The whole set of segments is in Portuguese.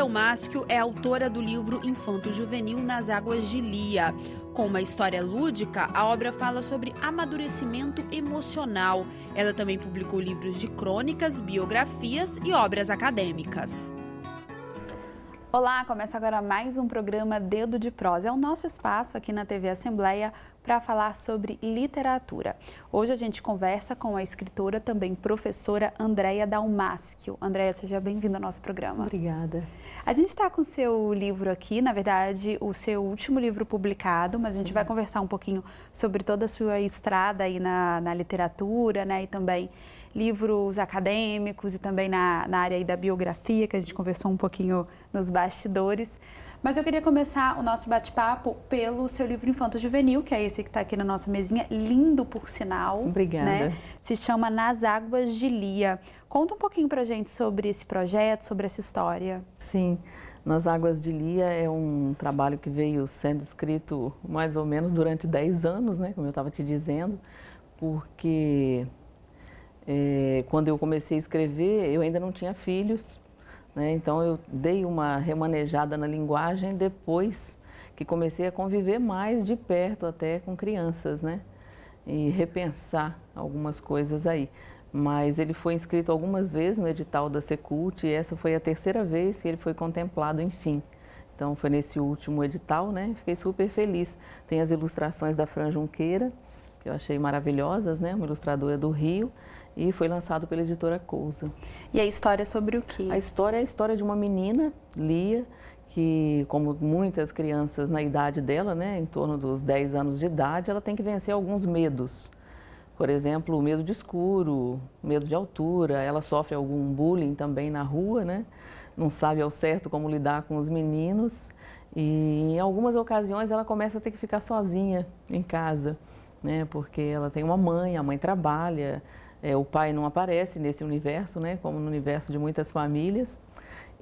Delmáscio é autora do livro Infanto Juvenil nas Águas de Lia. Com uma história lúdica, a obra fala sobre amadurecimento emocional. Ela também publicou livros de crônicas, biografias e obras acadêmicas. Olá, começa agora mais um programa Dedo de Prosa. É o nosso espaço aqui na TV Assembleia para falar sobre literatura. Hoje a gente conversa com a escritora, também professora Andréia Dalmaschio. Andréia, seja bem-vinda ao nosso programa. Obrigada. A gente está com o seu livro aqui, na verdade, o seu último livro publicado, mas Sim. a gente vai conversar um pouquinho sobre toda a sua estrada aí na, na literatura, né? E também livros acadêmicos e também na, na área da biografia, que a gente conversou um pouquinho nos bastidores. Mas eu queria começar o nosso bate-papo pelo seu livro Infanto Juvenil, que é esse que está aqui na nossa mesinha, lindo por sinal. Né? Obrigada. Né? Se chama Nas Águas de Lia. Conta um pouquinho para gente sobre esse projeto, sobre essa história. Sim, Nas Águas de Lia é um trabalho que veio sendo escrito mais ou menos durante 10 anos, né? Como eu estava te dizendo, porque é, quando eu comecei a escrever, eu ainda não tinha filhos. Né? Então eu dei uma remanejada na linguagem depois que comecei a conviver mais de perto até com crianças, né? E repensar algumas coisas aí. Mas ele foi inscrito algumas vezes no edital da Secult e essa foi a terceira vez que ele foi contemplado, enfim. Então foi nesse último edital, né? Fiquei super feliz. Tem as ilustrações da Fran Junqueira, que eu achei maravilhosas, né? Uma ilustradora do Rio e foi lançado pela editora Cousa. E a história é sobre o quê? A história é a história de uma menina, Lia, que como muitas crianças na idade dela, né, em torno dos 10 anos de idade, ela tem que vencer alguns medos. Por exemplo, o medo de escuro, medo de altura, ela sofre algum bullying também na rua, né? Não sabe ao certo como lidar com os meninos e em algumas ocasiões ela começa a ter que ficar sozinha em casa, né? Porque ela tem uma mãe, a mãe trabalha, é, o pai não aparece nesse universo, né, como no universo de muitas famílias,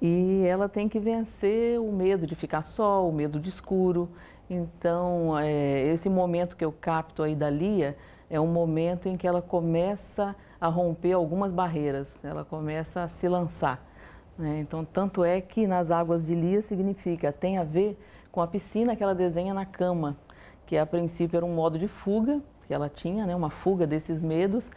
e ela tem que vencer o medo de ficar só, o medo de escuro. Então, é, esse momento que eu capto aí da Lia é um momento em que ela começa a romper algumas barreiras, ela começa a se lançar. Né? Então, tanto é que nas águas de Lia significa, tem a ver com a piscina que ela desenha na cama, que a princípio era um modo de fuga que ela tinha, né, uma fuga desses medos,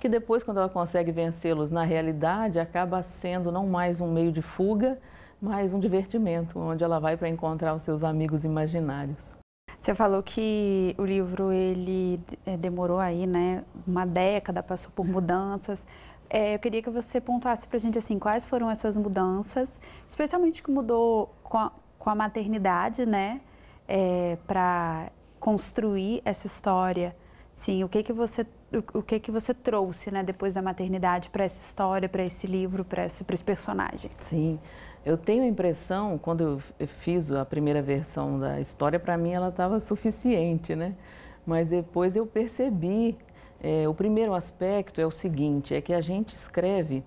que depois, quando ela consegue vencê-los na realidade, acaba sendo não mais um meio de fuga, mas um divertimento, onde ela vai para encontrar os seus amigos imaginários. Você falou que o livro ele eh, demorou aí, né, uma década, passou por mudanças. É, eu queria que você pontuasse para a gente assim quais foram essas mudanças, especialmente que mudou com a, com a maternidade, né, é, eh, para construir essa história. Sim, o que que você o que que você trouxe, né, depois da maternidade para essa história, para esse livro, para esse, esse personagem? Sim, eu tenho a impressão quando eu fiz a primeira versão da história, para mim ela estava suficiente, né? Mas depois eu percebi é, o primeiro aspecto é o seguinte, é que a gente escreve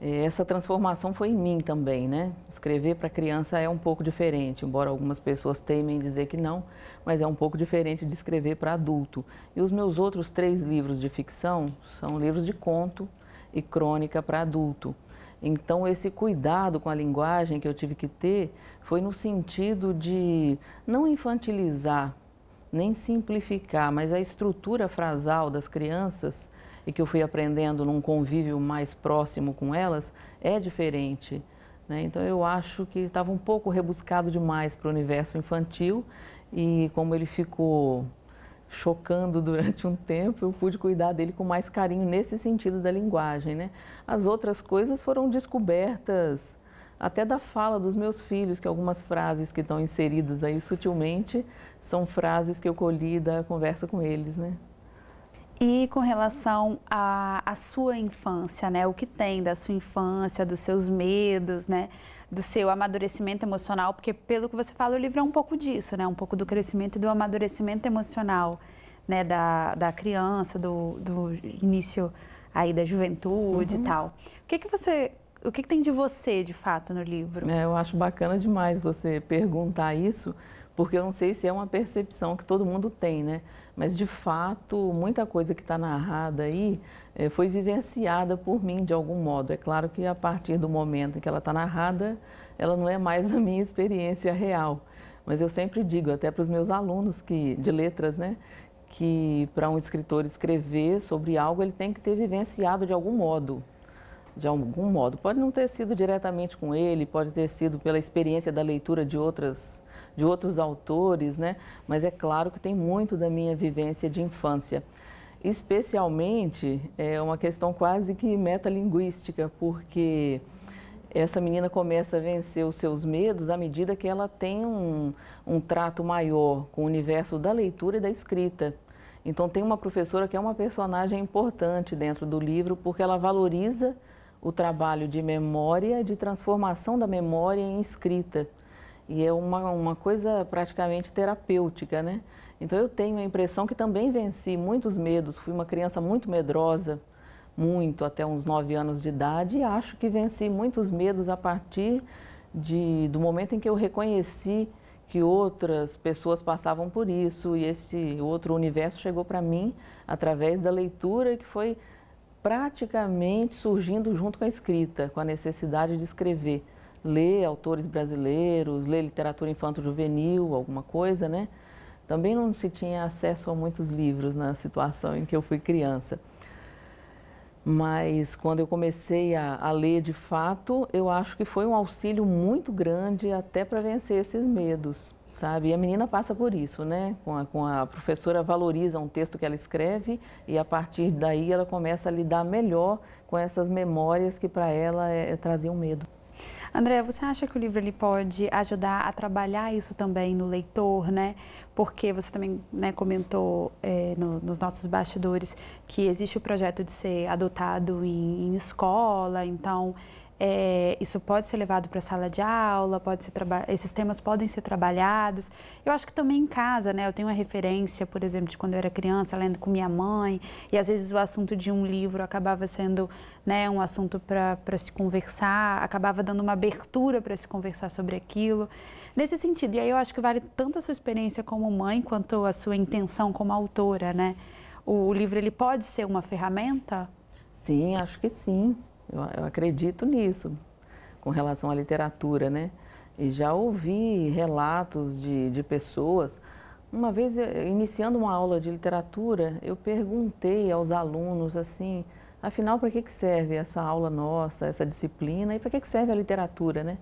é, essa transformação foi em mim também, né? Escrever para criança é um pouco diferente, embora algumas pessoas temem dizer que não, mas é um pouco diferente de escrever para adulto. E os meus outros três livros de ficção são livros de conto e crônica para adulto. Então, esse cuidado com a linguagem que eu tive que ter foi no sentido de não infantilizar, nem simplificar, mas a estrutura frasal das crianças e que eu fui aprendendo num convívio mais próximo com elas é diferente. Né? Então eu acho que estava um pouco rebuscado demais para o universo infantil e como ele ficou chocando durante um tempo, eu pude cuidar dele com mais carinho nesse sentido da linguagem. Né? As outras coisas foram descobertas até da fala dos meus filhos, que algumas frases que estão inseridas aí sutilmente são frases que eu colhi da conversa com eles. Né? E com relação à sua infância, né? O que tem da sua infância, dos seus medos, né? Do seu amadurecimento emocional, porque pelo que você fala, o livro é um pouco disso, né? Um pouco do crescimento e do amadurecimento emocional, né? Da, da criança, do, do início aí da juventude uhum. e tal. O que que você... O que, que tem de você, de fato, no livro? É, eu acho bacana demais você perguntar isso, porque eu não sei se é uma percepção que todo mundo tem, né? Mas, de fato, muita coisa que está narrada aí é, foi vivenciada por mim de algum modo. É claro que a partir do momento em que ela está narrada, ela não é mais a minha experiência real. Mas eu sempre digo, até para os meus alunos que, de letras, né, que para um escritor escrever sobre algo, ele tem que ter vivenciado de algum modo de algum modo. Pode não ter sido diretamente com ele, pode ter sido pela experiência da leitura de outras de outros autores, né? Mas é claro que tem muito da minha vivência de infância. Especialmente é uma questão quase que metalinguística, porque essa menina começa a vencer os seus medos à medida que ela tem um, um trato maior com o universo da leitura e da escrita. Então tem uma professora que é uma personagem importante dentro do livro porque ela valoriza o trabalho de memória, de transformação da memória em escrita. E é uma, uma coisa praticamente terapêutica, né? Então eu tenho a impressão que também venci muitos medos. Fui uma criança muito medrosa, muito, até uns nove anos de idade, e acho que venci muitos medos a partir de, do momento em que eu reconheci que outras pessoas passavam por isso e esse outro universo chegou para mim através da leitura que foi praticamente surgindo junto com a escrita, com a necessidade de escrever, ler autores brasileiros, ler literatura infanto-juvenil, alguma coisa, né? Também não se tinha acesso a muitos livros na situação em que eu fui criança. Mas quando eu comecei a, a ler de fato, eu acho que foi um auxílio muito grande até para vencer esses medos sabe? E a menina passa por isso, né? Com a, com a professora valoriza um texto que ela escreve e a partir daí ela começa a lidar melhor com essas memórias que para ela é, é, traziam medo. André, você acha que o livro ele pode ajudar a trabalhar isso também no leitor, né? Porque você também né, comentou é, no, nos nossos bastidores que existe o projeto de ser adotado em, em escola, então é, isso pode ser levado para a sala de aula, pode ser esses temas podem ser trabalhados. Eu acho que também em casa, né? Eu tenho uma referência, por exemplo, de quando eu era criança, lendo com minha mãe, e às vezes o assunto de um livro acabava sendo né, um assunto para se conversar, acabava dando uma abertura para se conversar sobre aquilo. Nesse sentido, e aí eu acho que vale tanto a sua experiência como mãe quanto a sua intenção como autora, né? O, o livro ele pode ser uma ferramenta? Sim, acho que sim. Eu, eu acredito nisso, com relação à literatura, né? E já ouvi relatos de, de pessoas. Uma vez, eh, iniciando uma aula de literatura, eu perguntei aos alunos assim, afinal, para que, que serve essa aula nossa, essa disciplina, e para que, que serve a literatura, né?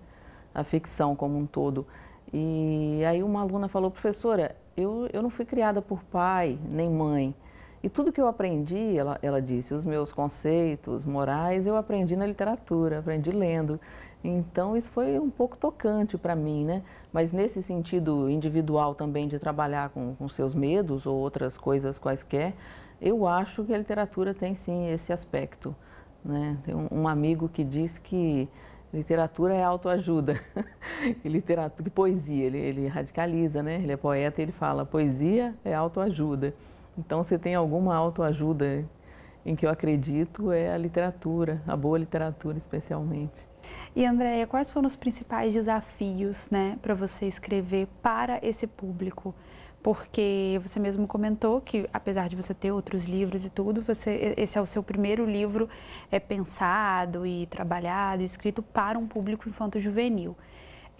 A ficção como um todo. E aí uma aluna falou, professora, eu, eu não fui criada por pai nem mãe, e tudo que eu aprendi, ela, ela disse, os meus conceitos morais, eu aprendi na literatura, aprendi lendo. Então, isso foi um pouco tocante para mim, né? Mas nesse sentido individual também de trabalhar com, com seus medos ou outras coisas quaisquer, eu acho que a literatura tem sim esse aspecto. Né? Tem um, um amigo que diz que literatura é autoajuda, literatura, poesia, ele, ele radicaliza, né? Ele é poeta e ele fala, poesia é autoajuda. Então, se tem alguma autoajuda em que eu acredito, é a literatura, a boa literatura especialmente. E Andréia, quais foram os principais desafios né, para você escrever para esse público? Porque você mesmo comentou que, apesar de você ter outros livros e tudo, você, esse é o seu primeiro livro é, pensado e trabalhado, escrito para um público infanto-juvenil.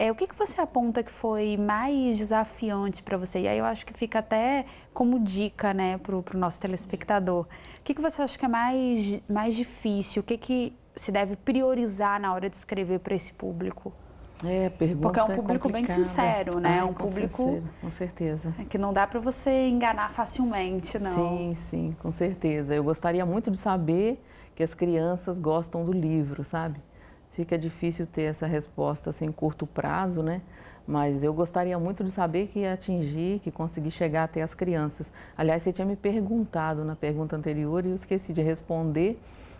É, o que, que você aponta que foi mais desafiante para você? E aí eu acho que fica até como dica né, para o nosso telespectador. O que, que você acha que é mais, mais difícil? O que, que se deve priorizar na hora de escrever para esse público? É, pergunta Porque é um é público é bem sincero, né? Ah, é um público sincero, com certeza. que não dá para você enganar facilmente, não. Sim, sim, com certeza. Eu gostaria muito de saber que as crianças gostam do livro, sabe? fica difícil ter essa resposta assim, em curto prazo, né? Mas eu gostaria muito de saber que atingir, que consegui chegar até as crianças. Aliás, você tinha me perguntado na pergunta anterior e eu esqueci de responder.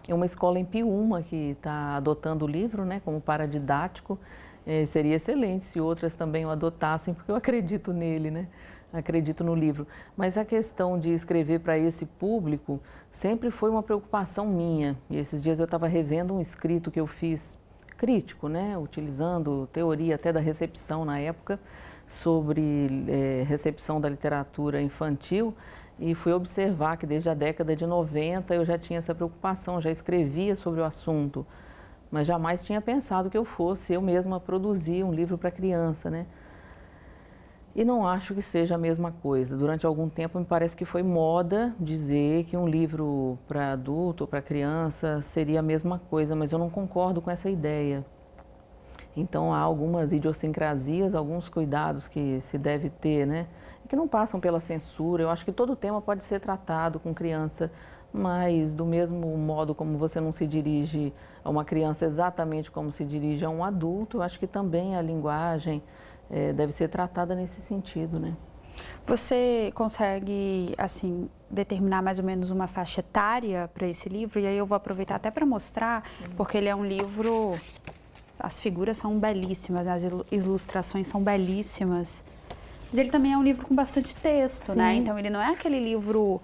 É uma escola em Piúma que está adotando o livro né, como paradidático. É, seria excelente se outras também o adotassem, porque eu acredito nele, né? acredito no livro. Mas a questão de escrever para esse público sempre foi uma preocupação minha. E esses dias eu estava revendo um escrito que eu fiz crítico, né? utilizando teoria até da recepção na época, sobre é, recepção da literatura infantil, e fui observar que desde a década de 90 eu já tinha essa preocupação, já escrevia sobre o assunto, mas jamais tinha pensado que eu fosse eu mesma produzir um livro para criança, né? E não acho que seja a mesma coisa. Durante algum tempo me parece que foi moda dizer que um livro para adulto ou para criança seria a mesma coisa, mas eu não concordo com essa ideia. Então há algumas idiosincrasias, alguns cuidados que se deve ter, né? Que não passam pela censura. Eu acho que todo tema pode ser tratado com criança, mas do mesmo modo como você não se dirige a uma criança exatamente como se dirige a um adulto, eu acho que também a linguagem é, deve ser tratada nesse sentido, né? Você consegue, assim, determinar mais ou menos uma faixa etária para esse livro? E aí eu vou aproveitar até para mostrar, Sim. porque ele é um livro... As figuras são belíssimas, as ilustrações são belíssimas. Mas ele também é um livro com bastante texto, né? Sim. né? Então ele não é aquele livro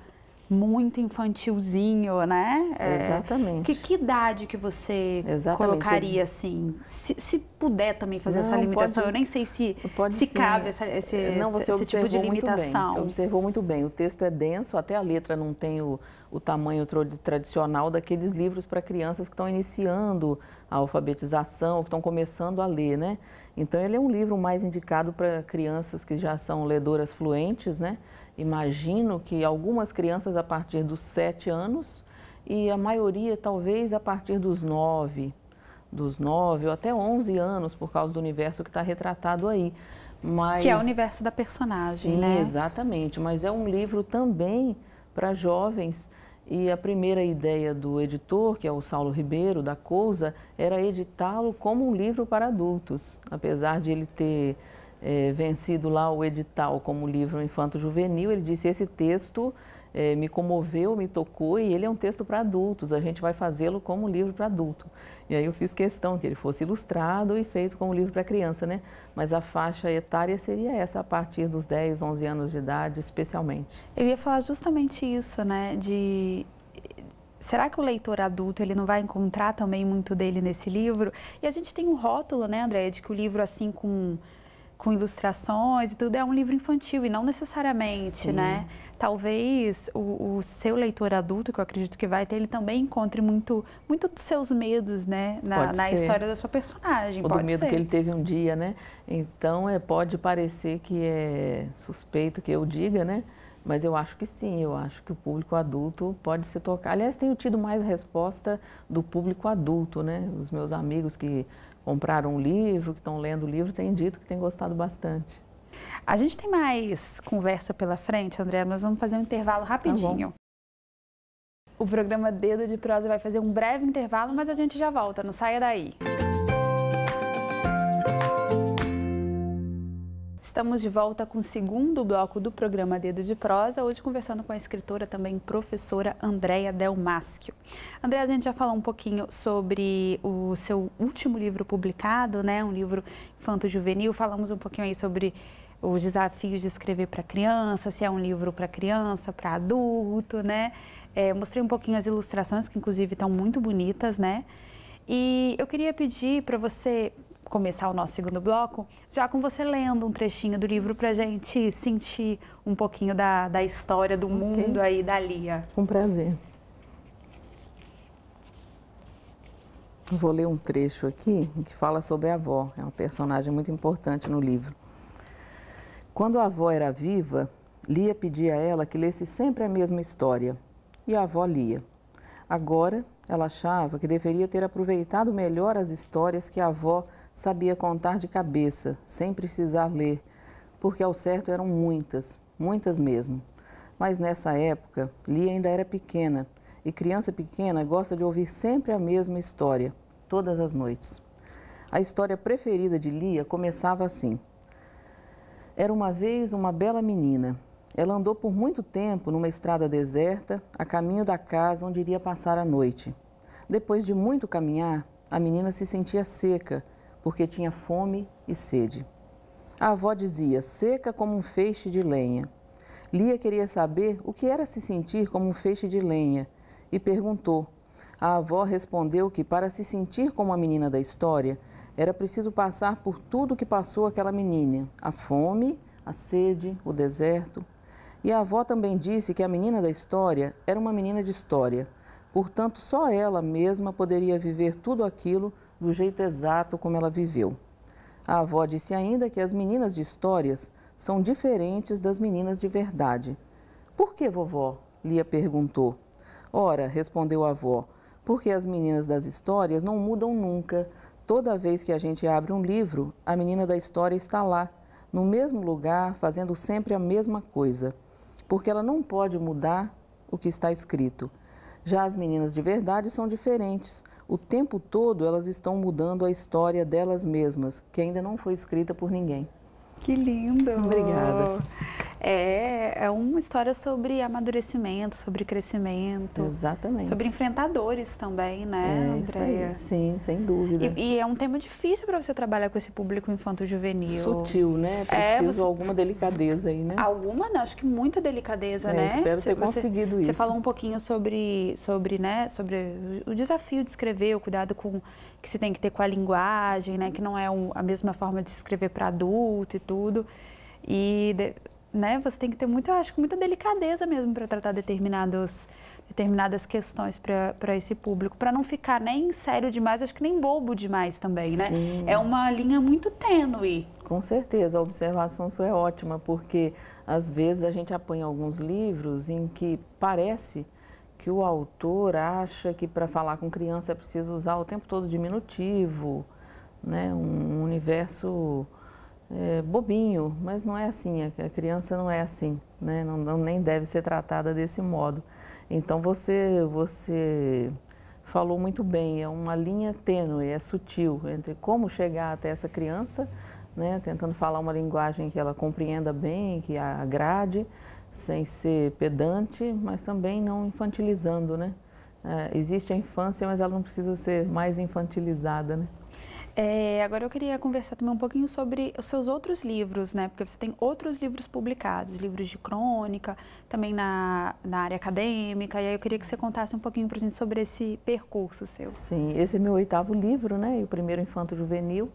muito infantilzinho, né? É, Exatamente. Que, que idade que você Exatamente. colocaria assim? Se, se, puder também fazer não, essa limitação, pode, eu nem sei se, se cabe essa, é, esse, não, você esse tipo de limitação. Bem, você observou muito bem. O texto é denso, até a letra não tem o, o tamanho tradicional daqueles livros para crianças que estão iniciando a alfabetização, que estão começando a ler, né? Então ele é um livro mais indicado para crianças que já são ledoras fluentes, né? imagino que algumas crianças a partir dos sete anos e a maioria talvez a partir dos nove, dos nove ou até onze anos, por causa do universo que está retratado aí. Mas, que é o universo da personagem, sim, né? exatamente. Mas é um livro também para jovens. E a primeira ideia do editor, que é o Saulo Ribeiro, da Cousa, era editá-lo como um livro para adultos. Apesar de ele ter é, vencido lá o edital como livro Infanto Juvenil, ele disse: esse texto é, me comoveu, me tocou e ele é um texto para adultos, a gente vai fazê-lo como livro para adulto. E aí eu fiz questão que ele fosse ilustrado e feito como livro para criança, né? Mas a faixa etária seria essa, a partir dos 10, 11 anos de idade, especialmente. Eu ia falar justamente isso, né? De será que o leitor adulto ele não vai encontrar também muito dele nesse livro? E a gente tem um rótulo, né, Andréia, de que o livro assim com com ilustrações e tudo, é um livro infantil e não necessariamente, né? Sim. né? Talvez o, o, seu leitor adulto, que eu acredito que vai ter, ele também encontre muito, muito dos seus medos, né? Na, na história da sua personagem. Ou do medo que ele teve um dia, né? Então, é, pode parecer que é suspeito que eu diga, né? Mas eu acho que sim, eu acho que o público adulto pode se tocar. Aliás, tenho tido mais resposta do público adulto, né? Os meus amigos que compraram um livro, que estão lendo o livro, têm dito que têm gostado bastante. A gente tem mais conversa pela frente, André, mas vamos fazer um intervalo tá rapidinho. Tá o programa Dedo de Prosa vai fazer um breve intervalo, mas a gente já volta, não saia daí. Estamos de volta com o segundo bloco do programa Dedo de Prosa, hoje conversando com a escritora também professora Andréa Delmaschio. Andréa, a gente já falou um pouquinho sobre o seu último livro publicado, né, um livro infanto-juvenil, falamos um pouquinho aí sobre os desafios de escrever para criança, se é um livro para criança, para adulto, né, é, mostrei um pouquinho as ilustrações, que inclusive estão muito bonitas, né, e eu queria pedir para você começar o nosso segundo bloco, já com você lendo um trechinho do livro para gente sentir um pouquinho da, da história do mundo okay. aí da Lia. Com prazer. Vou ler um trecho aqui que fala sobre a avó, é um personagem muito importante no livro. Quando a avó era viva, Lia pedia a ela que lesse sempre a mesma história, e a avó lia. Agora, ela achava que deveria ter aproveitado melhor as histórias que a avó sabia contar de cabeça, sem precisar ler, porque ao certo eram muitas, muitas mesmo. Mas nessa época, Lia ainda era pequena e criança pequena gosta de ouvir sempre a mesma história, todas as noites. A história preferida de Lia começava assim: Era uma vez uma bela menina. Ela andou por muito tempo numa estrada deserta, a caminho da casa onde iria passar a noite. Depois de muito caminhar, a menina se sentia seca porque tinha fome e sede. A avó dizia, seca como um feixe de lenha. Lia queria saber o que era se sentir como um feixe de lenha e perguntou. A avó respondeu que para se sentir como a menina da história, era preciso passar por tudo que passou aquela menina: a fome, a sede, o deserto. E a avó também disse que a menina da história era uma menina de história, portanto, só ela mesma poderia viver tudo aquilo do jeito exato como ela viveu. A avó disse ainda que as meninas de histórias são diferentes das meninas de verdade. Por que, vovó? Lia perguntou. Ora, respondeu a avó, porque as meninas das histórias não mudam nunca. Toda vez que a gente abre um livro, a menina da história está lá, no mesmo lugar, fazendo sempre a mesma coisa, porque ela não pode mudar o que está escrito. Já as meninas de verdade são diferentes, o tempo todo elas estão mudando a história delas mesmas, que ainda não foi escrita por ninguém. Que lindo! Obrigada é, é uma história sobre amadurecimento, sobre crescimento. Exatamente. Sobre enfrentadores também, né, é, Andréia? Sim, sem dúvida. E, e, é um tema difícil para você trabalhar com esse público infanto-juvenil. Sutil, né? É, Preciso é, você... alguma delicadeza aí, né? Alguma, não, né? acho que muita delicadeza, é, né? Espero ter conseguido você, isso. Você falou um pouquinho sobre, sobre, né, sobre o desafio de escrever, o cuidado com que se tem que ter com a linguagem, né, que não é um, a mesma forma de se escrever para adulto e tudo. E de né? Você tem que ter muito, eu acho, muita delicadeza mesmo para tratar determinados determinadas questões para esse público, para não ficar nem sério demais, acho que nem bobo demais também, né? Sim. É uma linha muito tênue. Com certeza, a observação sua é ótima, porque às vezes a gente apanha alguns livros em que parece que o autor acha que para falar com criança é preciso usar o tempo todo diminutivo, né? Um universo é, bobinho, mas não é assim, a criança não é assim, né? Não, não, nem deve ser tratada desse modo. Então você, você falou muito bem, é uma linha tênue, é sutil entre como chegar até essa criança, né? Tentando falar uma linguagem que ela compreenda bem, que a agrade, sem ser pedante, mas também não infantilizando, né? É, existe a infância, mas ela não precisa ser mais infantilizada, né? É, agora eu queria conversar também um pouquinho sobre os seus outros livros, né? Porque você tem outros livros publicados, livros de crônica, também na, na área acadêmica. E aí eu queria que você contasse um pouquinho para a gente sobre esse percurso seu. Sim, esse é meu oitavo livro, né? E o primeiro Infanto Juvenil.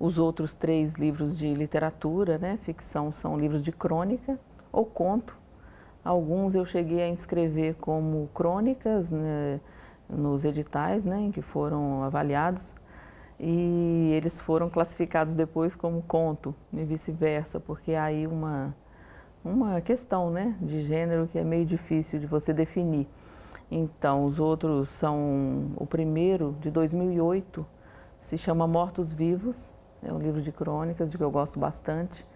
Os outros três livros de literatura, né? Ficção são livros de crônica ou conto. Alguns eu cheguei a escrever como crônicas né? nos editais, né? Em que foram avaliados e eles foram classificados depois como conto e vice-versa, porque aí uma, uma questão né, de gênero que é meio difícil de você definir. Então, os outros são o primeiro, de 2008, se chama Mortos Vivos, é um livro de crônicas de que eu gosto bastante.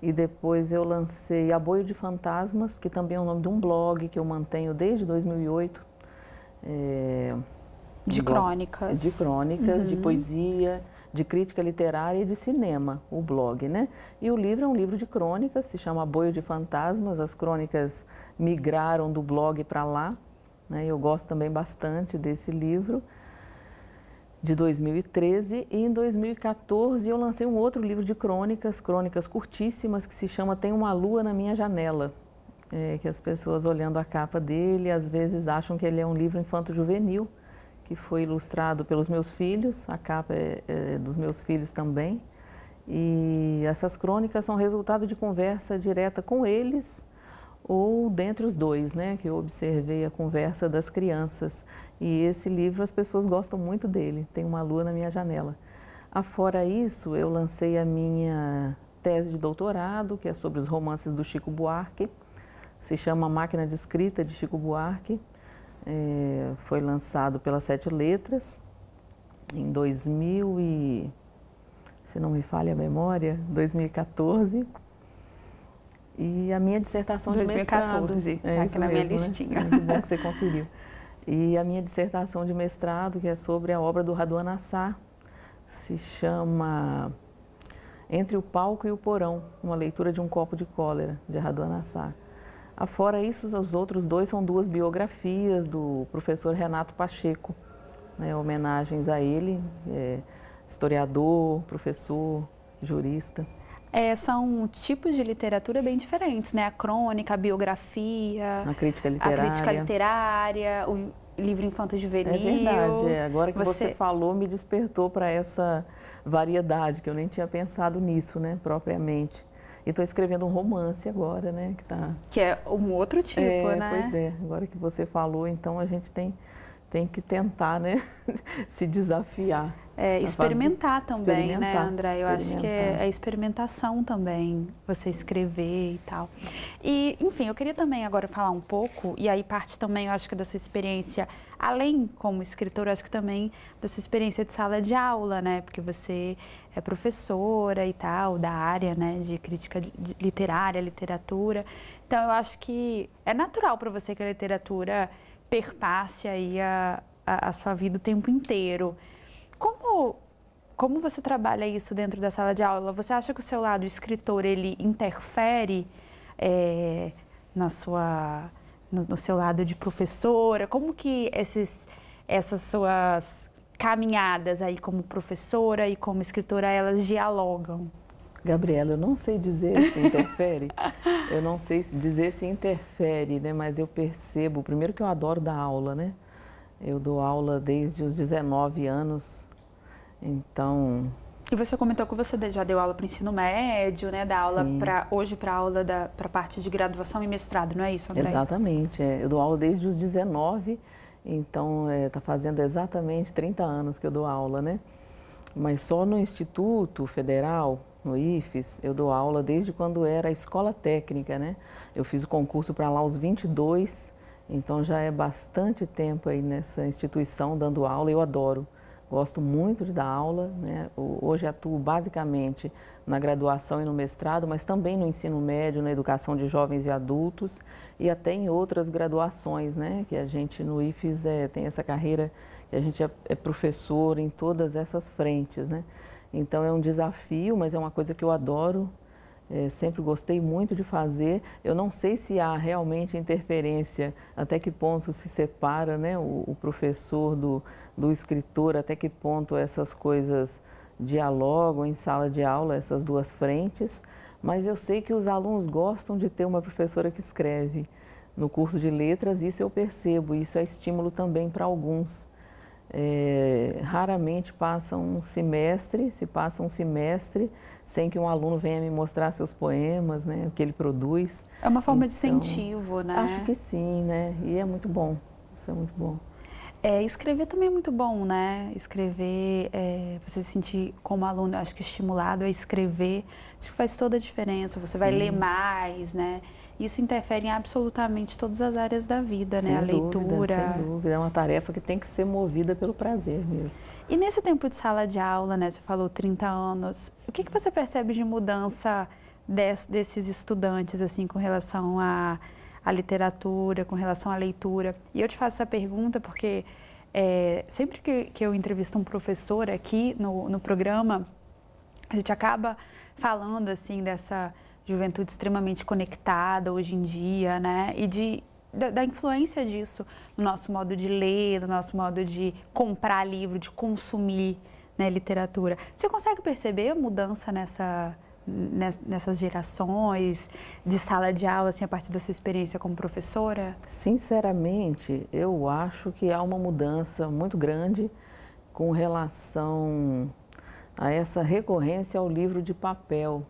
E depois eu lancei Aboio de Fantasmas, que também é o nome de um blog que eu mantenho desde 2008. É de crônicas. De crônicas, uhum. de poesia, de crítica literária e de cinema, o blog, né? E o livro é um livro de crônicas, se chama Boio de Fantasmas. As crônicas migraram do blog para lá. Né? Eu gosto também bastante desse livro de 2013 e em 2014 eu lancei um outro livro de crônicas, crônicas curtíssimas, que se chama Tem uma Lua na Minha Janela, é, que as pessoas olhando a capa dele às vezes acham que ele é um livro infanto-juvenil, que foi ilustrado pelos meus filhos, a capa é, é, dos meus filhos também. E essas crônicas são resultado de conversa direta com eles ou dentre os dois, né? Que eu observei a conversa das crianças. E esse livro as pessoas gostam muito dele. Tem uma lua na minha janela. Afora isso, eu lancei a minha tese de doutorado, que é sobre os romances do Chico Buarque. Se chama Máquina de Escrita de Chico Buarque. É, foi lançado pela Sete Letras em 2000 e, se não me falha a memória, 2014. E a minha dissertação 2014, de mestrado. É, tá aqui na mesmo, minha né? listinha. Né? Muito bom que você conferiu. E a minha dissertação de mestrado, que é sobre a obra do Raduan Assar, se chama Entre o Palco e o Porão, uma leitura de um copo de cólera, de Raduan Assar. Afora isso, os outros dois são duas biografias do professor Renato Pacheco, né, homenagens a ele, é, historiador, professor, jurista. É, são tipos de literatura bem diferentes, né? A crônica, a biografia, a crítica literária, a crítica literária o livro infantil juvenil. É verdade. É. Agora que você... você falou, me despertou para essa variedade, que eu nem tinha pensado nisso, né, propriamente. E estou escrevendo um romance agora, né? Que, tá... que é um outro tipo, é, né? Pois é, agora que você falou, então a gente tem tem que tentar, né? Se desafiar. É, experimentar fazer, também, né, experimentar, né, André? Eu acho que é, é experimentação também, você escrever e tal. E, enfim, eu queria também agora falar um pouco, e aí parte também, eu acho que da sua experiência, além como escritor eu acho que também da sua experiência de sala de aula, né? Porque você é professora e tal, da área, né, de crítica literária, literatura. Então, eu acho que é natural para você que a literatura perpasse aí a, a, a sua vida o tempo inteiro. Como como você trabalha isso dentro da sala de aula? Você acha que o seu lado escritor ele interfere é, na sua no, no, seu lado de professora? Como que esses essas suas caminhadas aí como professora e como escritora elas dialogam? Gabriela, eu não sei dizer se interfere. eu não sei dizer se interfere, né? Mas eu percebo, primeiro que eu adoro dar aula, né? Eu dou aula desde os 19 anos. Então, e você comentou que você já deu aula para ensino médio, né? Dá aula para hoje para aula da para parte de graduação e mestrado, não é isso, André? Exatamente. É. Eu dou aula desde os 19, então está é, tá fazendo exatamente 30 anos que eu dou aula, né? Mas só no Instituto Federal no IFES, eu dou aula desde quando era escola técnica, né? Eu fiz o concurso para lá aos 22, então já é bastante tempo aí nessa instituição dando aula, eu adoro. Gosto muito de dar aula, né? Hoje atuo basicamente na graduação e no mestrado, mas também no ensino médio, na educação de jovens e adultos e até em outras graduações, né? Que a gente no IFES é, tem essa carreira que a gente é, é professor em todas essas frentes, né? Então é um desafio, mas é uma coisa que eu adoro. É, sempre gostei muito de fazer. Eu não sei se há realmente interferência, até que ponto se separa né, o, o professor do, do escritor, até que ponto essas coisas dialogam em sala de aula, essas duas frentes. Mas eu sei que os alunos gostam de ter uma professora que escreve. No curso de letras, isso eu percebo, isso é estímulo também para alguns é, raramente passa um semestre, se passa um semestre sem que um aluno venha me mostrar seus poemas, né, o que ele produz. É uma forma então, de incentivo, né? Acho que sim, né? E é muito bom, isso é muito bom. É, escrever também é muito bom, né? Escrever, é, você se sentir como aluno, acho que estimulado a escrever, acho que faz toda a diferença. Você Sim. vai ler mais, né? isso interfere em absolutamente todas as áreas da vida, né? sem né? A dúvida, leitura. Sem dúvida, é uma tarefa que tem que ser movida pelo prazer mesmo. E nesse tempo de sala de aula, né? Você falou 30 anos. O que, que você percebe de mudança des, desses estudantes, assim, com relação à, literatura, com relação à leitura? E eu te faço essa pergunta porque é, sempre que, que, eu entrevisto um professor aqui no, no programa, a gente acaba falando, assim, dessa juventude extremamente conectada hoje em dia, né? E de, da, da, influência disso no nosso modo de ler, no nosso modo de comprar livro, de consumir né, literatura. Você consegue perceber a mudança nessa, nessas gerações de sala de aula, assim, a partir da sua experiência como professora? Sinceramente, eu acho que há uma mudança muito grande com relação a essa recorrência ao livro de papel.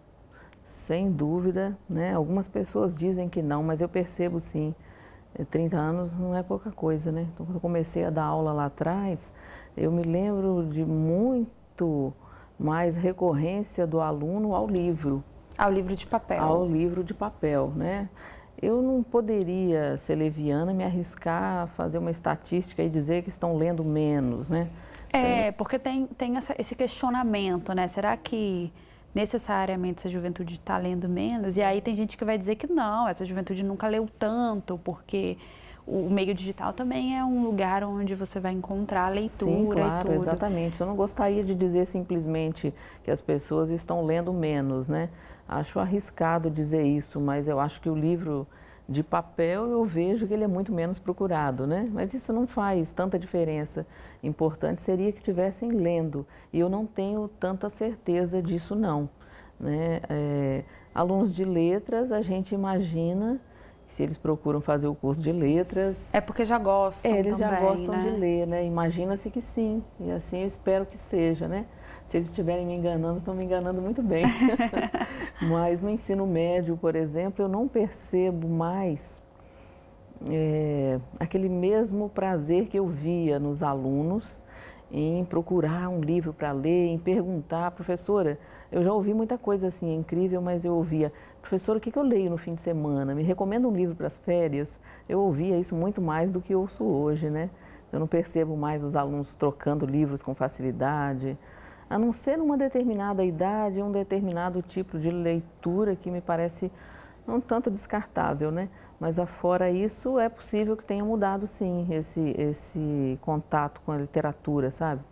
Sem dúvida, né? Algumas pessoas dizem que não, mas eu percebo sim. 30 é, anos não é pouca coisa, né? Então, quando eu comecei a dar aula lá atrás, eu me lembro de muito mais recorrência do aluno ao livro. Ao livro de papel. Ao livro de papel, né? Eu não poderia ser leviana, me arriscar a fazer uma estatística e dizer que estão lendo menos, né? É, porque tem, tem essa, esse questionamento, né? Será que necessariamente essa juventude está lendo menos. E aí tem gente que vai dizer que não, essa juventude nunca leu tanto, porque o meio digital também é um lugar onde você vai encontrar leitura. Sim, claro, exatamente. Eu não gostaria de dizer simplesmente que as pessoas estão lendo menos, né? Acho arriscado dizer isso, mas eu acho que o livro de papel, eu vejo que ele é muito menos procurado, né? Mas isso não faz tanta diferença. Importante seria que estivessem lendo, e eu não tenho tanta certeza disso, não. Né? É, alunos de letras, a gente imagina se eles procuram fazer o curso de letras. É porque já gostam. É, eles também, já gostam né? de ler, né? Imagina-se que sim, e assim eu espero que seja, né? se eles estiverem me enganando, estão me enganando muito bem. Mas no ensino médio, por exemplo, eu não percebo mais é, aquele mesmo prazer que eu via nos alunos em procurar um livro para ler, em perguntar, professora, eu já ouvi muita coisa assim, é incrível, mas eu ouvia, professora, o que, que eu leio no fim de semana? Me recomenda um livro para as férias? Eu ouvia isso muito mais do que ouço hoje, né? Eu não percebo mais os alunos trocando livros com facilidade, a não ser uma determinada idade, um determinado tipo de leitura que me parece um tanto descartável, né? Mas afora isso, é possível que tenha mudado sim esse, esse contato com a literatura, sabe?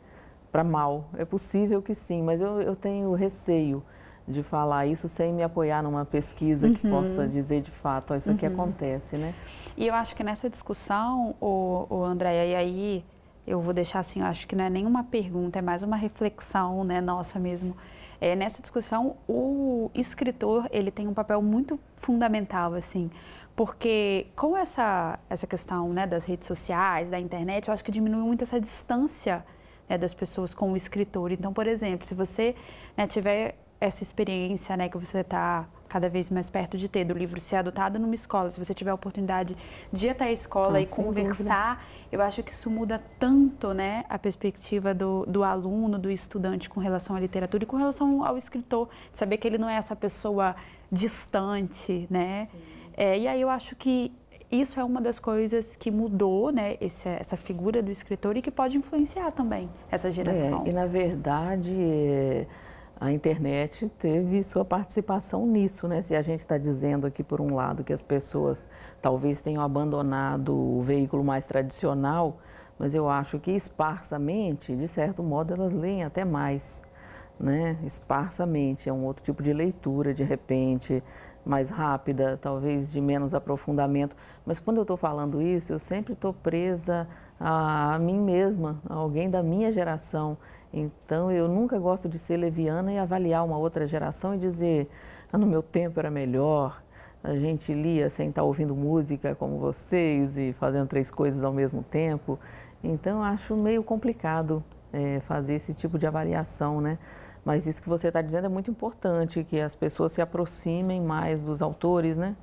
Para mal. É possível que sim, mas eu, eu tenho receio de falar isso sem me apoiar numa pesquisa que uhum. possa dizer de fato, isso aqui uhum. acontece, né? E eu acho que nessa discussão, o, o Andréia, e aí eu vou deixar assim, eu acho que não é nenhuma pergunta, é mais uma reflexão, né, nossa mesmo. É, nessa discussão, o escritor, ele tem um papel muito fundamental, assim, porque com essa, essa questão, né, das redes sociais, da internet, eu acho que diminui muito essa distância, né, das pessoas com o escritor. Então, por exemplo, se você né, tiver essa experiência, né, que você está cada vez mais perto de ter, do livro ser adotado numa escola, se você tiver a oportunidade de ir até a escola ah, e conversar, dúvida. eu acho que isso muda tanto né, a perspectiva do, do aluno, do estudante com relação à literatura e com relação ao escritor, saber que ele não é essa pessoa distante, né? É, e aí eu acho que isso é uma das coisas que mudou, né, esse, essa figura do escritor e que pode influenciar também essa geração. É, e na verdade, a internet teve sua participação nisso, né? Se a gente está dizendo aqui, por um lado, que as pessoas talvez tenham abandonado o veículo mais tradicional, mas eu acho que esparsamente, de certo modo, elas leem até mais, né? Esparsamente, é um outro tipo de leitura, de repente, mais rápida, talvez de menos aprofundamento. Mas quando eu estou falando isso, eu sempre estou presa a mim mesma, a alguém da minha geração. Então, eu nunca gosto de ser leviana e avaliar uma outra geração e dizer, ah, no meu tempo era melhor, a gente lia sem estar ouvindo música como vocês e fazendo três coisas ao mesmo tempo. Então, acho meio complicado é, fazer esse tipo de avaliação, né? Mas isso que você está dizendo é muito importante, que as pessoas se aproximem mais dos autores, né?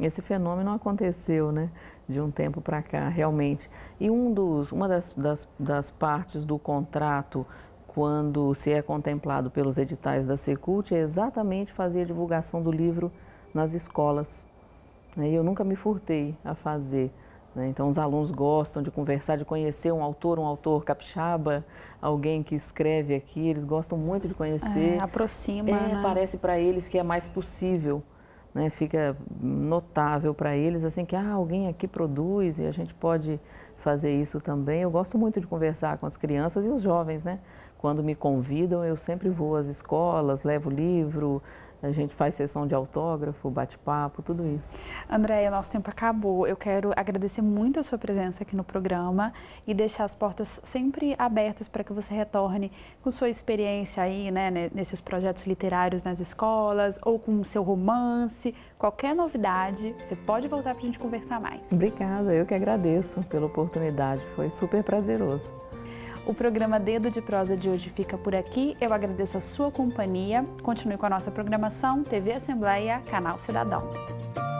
Esse fenômeno aconteceu né, de um tempo para cá, realmente. E um dos, uma das, das, das partes do contrato quando se é contemplado pelos editais da Secult, é exatamente fazer a divulgação do livro nas escolas. Né. E eu nunca me furtei a fazer. Né. Então, os alunos gostam de conversar, de conhecer um autor, um autor capixaba, alguém que escreve aqui, eles gostam muito de conhecer. É, aproxima. É, né? Parece para eles que é mais possível né, fica notável para eles, assim, que ah, alguém aqui produz e a gente pode fazer isso também. Eu gosto muito de conversar com as crianças e os jovens, né? Quando me convidam, eu sempre vou às escolas, levo livro, a gente faz sessão de autógrafo, bate-papo, tudo isso. Andréia, nosso tempo acabou. Eu quero agradecer muito a sua presença aqui no programa e deixar as portas sempre abertas para que você retorne com sua experiência aí, né, nesses projetos literários nas escolas ou com o seu romance. Qualquer novidade, você pode voltar para a gente conversar mais. Obrigada, eu que agradeço pela oportunidade. Foi super prazeroso. O programa Dedo de Prosa de hoje fica por aqui. Eu agradeço a sua companhia. Continue com a nossa programação TV Assembleia, Canal Cidadão.